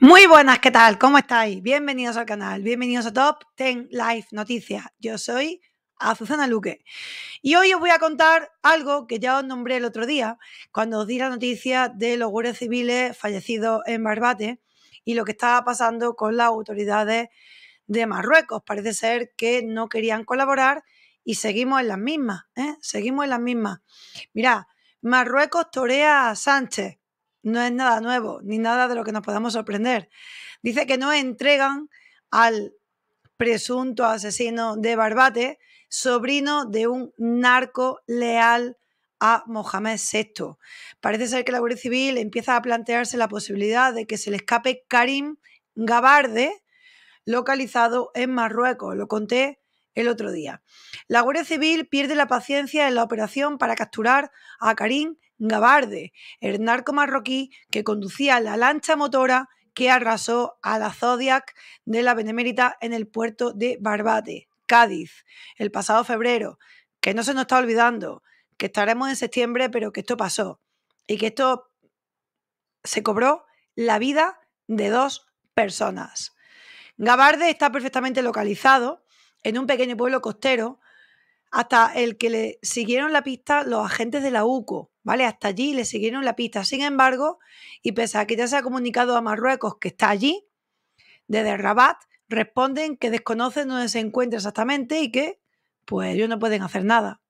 Muy buenas, ¿qué tal? ¿Cómo estáis? Bienvenidos al canal, bienvenidos a Top Ten Live Noticias. Yo soy Azucena Luque y hoy os voy a contar algo que ya os nombré el otro día cuando os di la noticia de los guardias civiles fallecidos en Barbate y lo que estaba pasando con las autoridades de Marruecos. Parece ser que no querían colaborar y seguimos en las mismas, ¿eh? Seguimos en las mismas. Mirad, Marruecos torea a Sánchez no es nada nuevo, ni nada de lo que nos podamos sorprender. Dice que no entregan al presunto asesino de Barbate, sobrino de un narco leal a Mohamed VI. Parece ser que la Guardia Civil empieza a plantearse la posibilidad de que se le escape Karim Gabarde, localizado en Marruecos. Lo conté el otro día. La Guardia Civil pierde la paciencia en la operación para capturar a Karim Gabarde, el narco marroquí que conducía la lancha motora que arrasó a la Zodiac de la Benemérita en el puerto de Barbate, Cádiz, el pasado febrero, que no se nos está olvidando, que estaremos en septiembre, pero que esto pasó y que esto se cobró la vida de dos personas. Gabarde está perfectamente localizado en un pequeño pueblo costero hasta el que le siguieron la pista los agentes de la UCO, ¿vale? Hasta allí le siguieron la pista. Sin embargo, y pese a que ya se ha comunicado a Marruecos que está allí, desde Rabat responden que desconocen dónde se encuentra exactamente y que, pues, ellos no pueden hacer nada.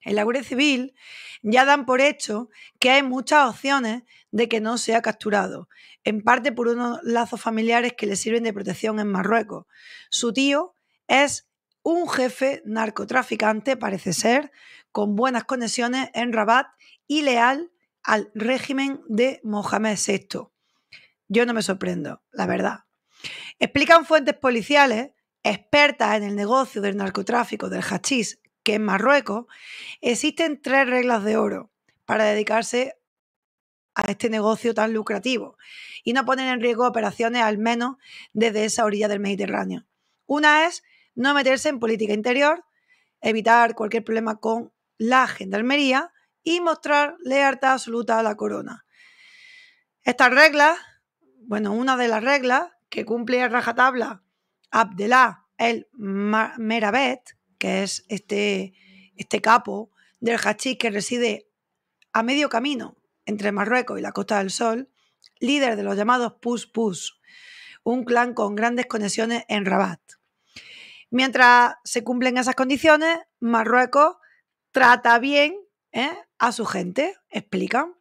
En la Guardia Civil ya dan por hecho que hay muchas opciones de que no sea capturado, en parte por unos lazos familiares que le sirven de protección en Marruecos. Su tío es un jefe narcotraficante, parece ser, con buenas conexiones en Rabat y leal al régimen de Mohamed VI. Yo no me sorprendo, la verdad. Explican fuentes policiales expertas en el negocio del narcotráfico del hachís que en Marruecos existen tres reglas de oro para dedicarse a este negocio tan lucrativo y no poner en riesgo operaciones al menos desde esa orilla del Mediterráneo. Una es no meterse en política interior, evitar cualquier problema con la gendarmería y mostrar lealtad absoluta a la corona. Estas reglas, bueno, una de las reglas que cumple a rajatabla Abdelá el Merabet, que es este, este capo del Hachís que reside a medio camino entre Marruecos y la Costa del Sol, líder de los llamados Pus Pus, un clan con grandes conexiones en Rabat. Mientras se cumplen esas condiciones, Marruecos trata bien ¿eh? a su gente, explican.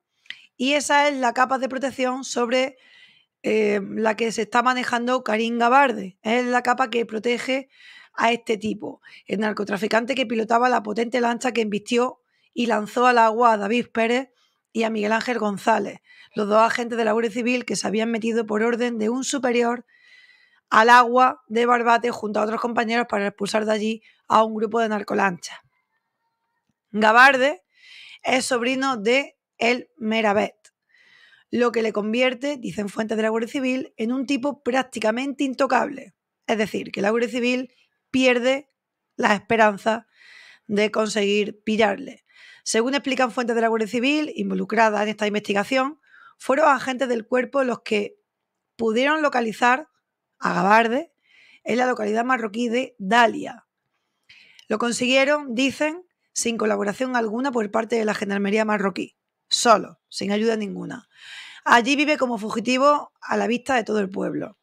Y esa es la capa de protección sobre eh, la que se está manejando Karim Gabarde. Es la capa que protege a este tipo, el narcotraficante que pilotaba la potente lancha que embistió y lanzó al agua a David Pérez y a Miguel Ángel González, los dos agentes de la Guardia Civil que se habían metido por orden de un superior al agua de Barbate junto a otros compañeros para expulsar de allí a un grupo de narcolanchas. Gabarde es sobrino de El Meravet, lo que le convierte, dicen fuentes de la Guardia Civil, en un tipo prácticamente intocable. Es decir, que la Guardia Civil pierde la esperanza de conseguir pillarle. Según explican fuentes de la Guardia Civil involucradas en esta investigación, fueron agentes del cuerpo los que pudieron localizar Agabarde, en la localidad marroquí de Dalia. Lo consiguieron, dicen, sin colaboración alguna por parte de la Gendarmería marroquí, solo, sin ayuda ninguna. Allí vive como fugitivo a la vista de todo el pueblo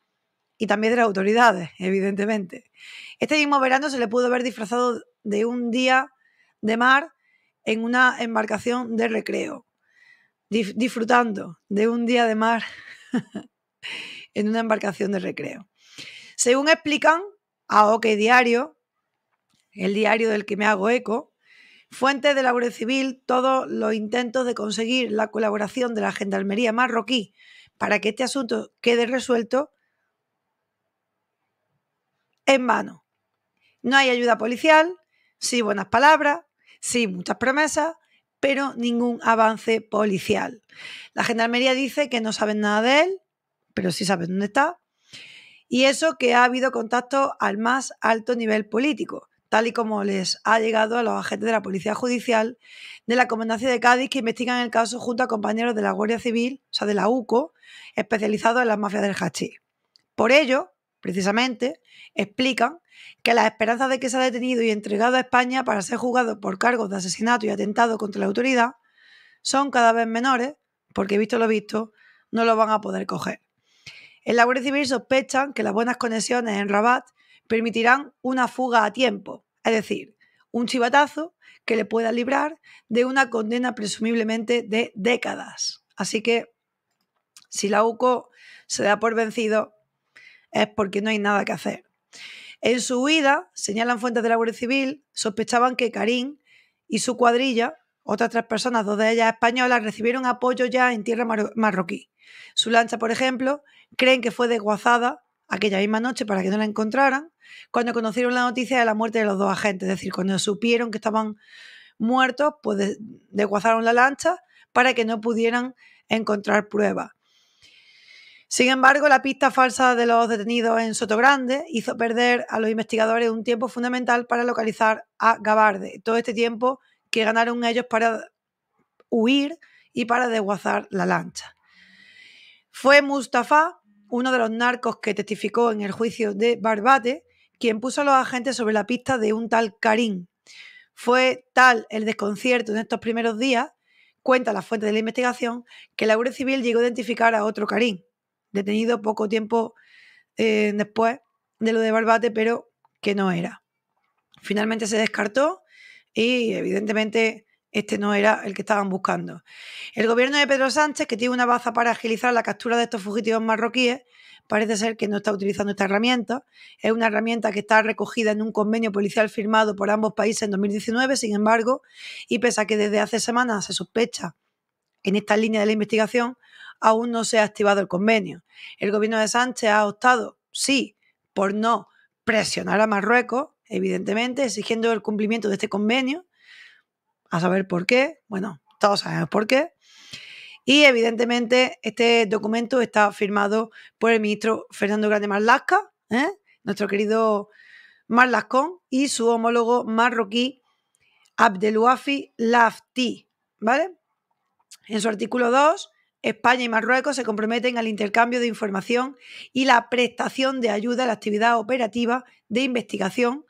y también de las autoridades, evidentemente. Este mismo verano se le pudo ver disfrazado de un día de mar en una embarcación de recreo, disfrutando de un día de mar en una embarcación de recreo. Según explican a OK Diario, el diario del que me hago eco, fuentes de la Guardia Civil, todos los intentos de conseguir la colaboración de la Gendarmería marroquí para que este asunto quede resuelto en vano. No hay ayuda policial, sí buenas palabras, sí muchas promesas, pero ningún avance policial. La Gendarmería dice que no saben nada de él, pero sí saben dónde está. Y eso que ha habido contacto al más alto nivel político, tal y como les ha llegado a los agentes de la Policía Judicial de la Comandancia de Cádiz que investigan el caso junto a compañeros de la Guardia Civil, o sea, de la UCO, especializados en las mafias del hachís. Por ello, precisamente, explican que las esperanzas de que se ha detenido y entregado a España para ser juzgado por cargos de asesinato y atentado contra la autoridad son cada vez menores, porque visto lo visto, no lo van a poder coger. En la Guardia Civil sospechan que las buenas conexiones en Rabat permitirán una fuga a tiempo, es decir, un chivatazo que le pueda librar de una condena presumiblemente de décadas. Así que si la UCO se da por vencido es porque no hay nada que hacer. En su huida, señalan fuentes de la Guardia Civil, sospechaban que Karim y su cuadrilla, otras tres personas, dos de ellas españolas, recibieron apoyo ya en tierra marroquí. Su lancha, por ejemplo, creen que fue desguazada aquella misma noche para que no la encontraran, cuando conocieron la noticia de la muerte de los dos agentes, es decir, cuando supieron que estaban muertos, pues desguazaron la lancha para que no pudieran encontrar pruebas. Sin embargo, la pista falsa de los detenidos en Sotogrande hizo perder a los investigadores un tiempo fundamental para localizar a Gabarde, todo este tiempo que ganaron ellos para huir y para desguazar la lancha. Fue Mustafa uno de los narcos que testificó en el juicio de Barbate, quien puso a los agentes sobre la pista de un tal Karim. Fue tal el desconcierto en estos primeros días, cuenta la fuente de la investigación, que la Guardia Civil llegó a identificar a otro Karim, detenido poco tiempo eh, después de lo de Barbate, pero que no era. Finalmente se descartó y evidentemente este no era el que estaban buscando. El gobierno de Pedro Sánchez, que tiene una baza para agilizar la captura de estos fugitivos marroquíes, parece ser que no está utilizando esta herramienta. Es una herramienta que está recogida en un convenio policial firmado por ambos países en 2019, sin embargo, y pese a que desde hace semanas se sospecha en esta línea de la investigación, aún no se ha activado el convenio. El gobierno de Sánchez ha optado, sí, por no presionar a Marruecos, evidentemente, exigiendo el cumplimiento de este convenio a saber por qué. Bueno, todos sabemos por qué. Y evidentemente este documento está firmado por el ministro Fernando Grande Marlasca, ¿eh? nuestro querido Marlascón, y su homólogo marroquí Abdelouafi Lafti. ¿Vale? En su artículo 2, España y Marruecos se comprometen al intercambio de información y la prestación de ayuda a la actividad operativa de investigación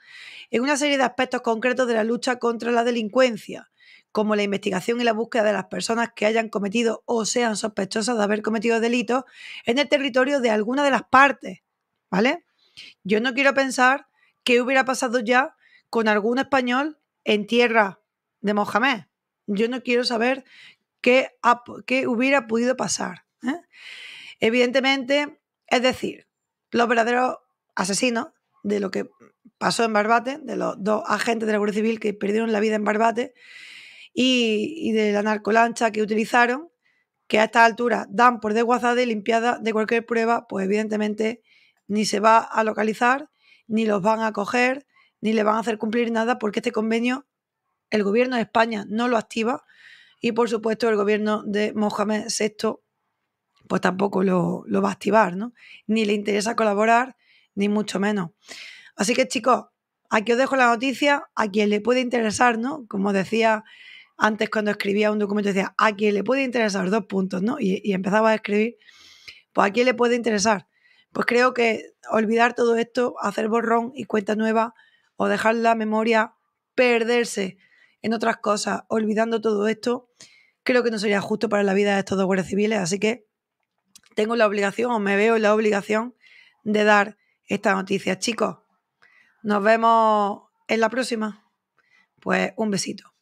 en una serie de aspectos concretos de la lucha contra la delincuencia, como la investigación y la búsqueda de las personas que hayan cometido o sean sospechosas de haber cometido delitos en el territorio de alguna de las partes, ¿vale? Yo no quiero pensar qué hubiera pasado ya con algún español en tierra de Mohamed. Yo no quiero saber qué, hubiera podido pasar. ¿eh? Evidentemente, es decir, los verdaderos asesinos de lo que pasó en Barbate, de los dos agentes de la Guardia Civil que perdieron la vida en Barbate, y, de la narcolancha que utilizaron, que a esta altura dan por desguazada y limpiada de cualquier prueba, pues evidentemente ni se va a localizar, ni los van a coger, ni le van a hacer cumplir nada, porque este convenio el gobierno de España no lo activa y por supuesto el gobierno de Mohamed VI pues tampoco lo, lo, va a activar, ¿no? Ni le interesa colaborar, ni mucho menos. Así que chicos, aquí os dejo la noticia, a quien le puede interesar, ¿no? Como decía antes cuando escribía un documento decía, a quién le puede interesar, dos puntos, ¿no? Y, empezaba a escribir, pues a quién le puede interesar. Pues creo que olvidar todo esto, hacer borrón y cuenta nueva, o dejar la memoria perderse en otras cosas, olvidando todo esto, creo que no sería justo para la vida de estos dos guardias civiles, así que tengo la obligación o me veo la obligación de dar esta noticia. Chicos, nos vemos en la próxima. Pues un besito.